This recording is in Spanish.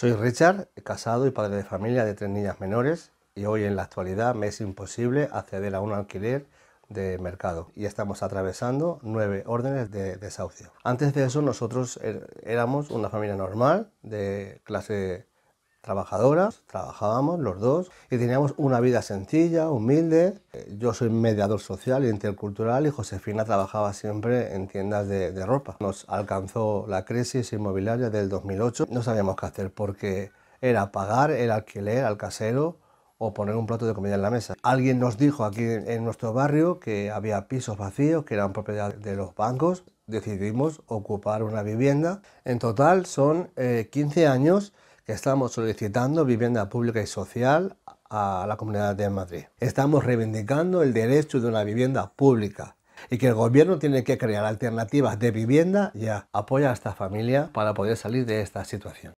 Soy Richard, casado y padre de familia de tres niñas menores y hoy en la actualidad me es imposible acceder a un alquiler de mercado y estamos atravesando nueve órdenes de desahucio. Antes de eso nosotros er, éramos una familia normal de clase trabajadoras, trabajábamos los dos y teníamos una vida sencilla, humilde. Yo soy mediador social e intercultural y Josefina trabajaba siempre en tiendas de, ropa. Nos alcanzó la crisis inmobiliaria del 2008. No sabíamos qué hacer porque era pagar el alquiler al casero o poner un plato de comida en la mesa. Alguien nos dijo aquí en nuestro barrio que había pisos vacíos que eran propiedad de los bancos. Decidimos ocupar una vivienda. En total son 15 eh, años Estamos solicitando vivienda pública y social a la Comunidad de Madrid. Estamos reivindicando el derecho de una vivienda pública y que el gobierno tiene que crear alternativas de vivienda y apoya a esta familia para poder salir de esta situación.